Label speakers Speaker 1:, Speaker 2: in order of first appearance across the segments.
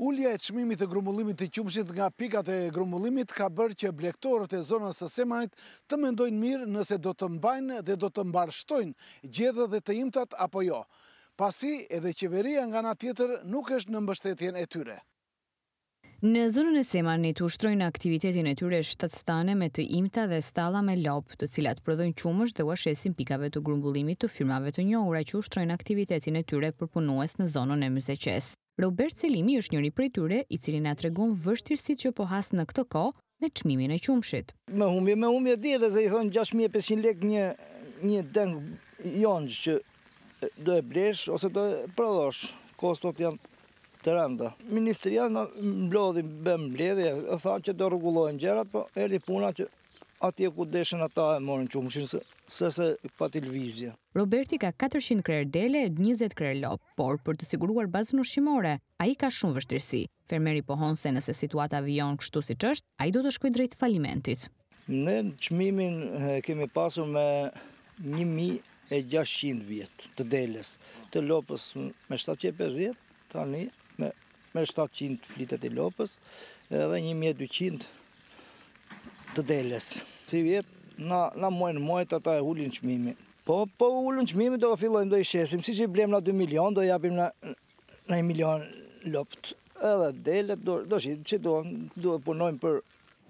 Speaker 1: Ullja e qmimit të grumullimit të qumshit nga pikat e grumullimit ka bërë që blektorët e zonës së semanit të mendojnë mirë nëse do të mbajnë dhe do të mbarështojnë gjedhe dhe të imtat apo jo. Pasi edhe qeveria nga na tjetër nuk është në mbështetjen e tyre.
Speaker 2: Në zonën e semanit ushtrojnë aktivitetin e tyre shtatë stane me të imta dhe stala me lopë të cilat prodhojnë qumësht dhe u ashesin pikave të grumbullimit të firmave të njohura që ushtrojnë aktivitetin e tyre përpunues në zonën e mëzeqes. Robert Selimi është njëri prej tyre i cili na tregon vështirësit që po has në këtë kohë me çmimin e qumshit.
Speaker 3: Me humbi, me humbi dietë se i thon 6500 lekë një një deng jonj që do e blesh ose do e prodhosh. Kostot janë të rënda. Ministria na mblodhi bëm mbledhje, tha që do rregullohen gjërat, po erdhi puna që atje ku deshën ata e morën qumshin se se se pa televizje.
Speaker 2: Roberti ka 400 krer dele e 20 krer lop, por për të siguruar bazën ushqimore, a i ka shumë vështirësi. Fermeri pohon se nëse situata avion kështu si qështë, a i do të shkuj drejt falimentit.
Speaker 3: Ne në qmimin kemi pasu me 1600 vjetë të deles, të lopës me 750, tani me, me 700 flitet i lopës, edhe 1200 të deles. Si vjetë, na në muajin muajt ata e ulin çmimin. Po po ulën çmimin do fillojmë do i shesim, që i blem na 2 milion do japim na na 1 milion lopt. Edhe delet do do shit do do punojmë për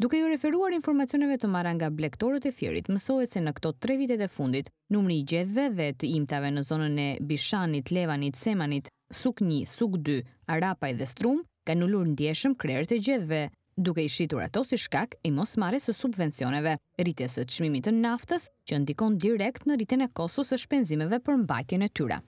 Speaker 2: Duke ju referuar informacioneve të marra nga blektorët e fjerit, mësohet se në këto tre vitet e fundit, numri i gjedhve dhe të imtave në zonën e Bishanit, Levanit, Semanit, Suk 1, Suk 2, Arapaj dhe Strum, ka nëllur ndjeshëm krerët e gjedhve duke i shitur ato si shkak i mos mare së subvencioneve, rritjes e të shmimit të naftës që ndikon direkt në rritjen e kosu së shpenzimeve për mbajtjen e tyra.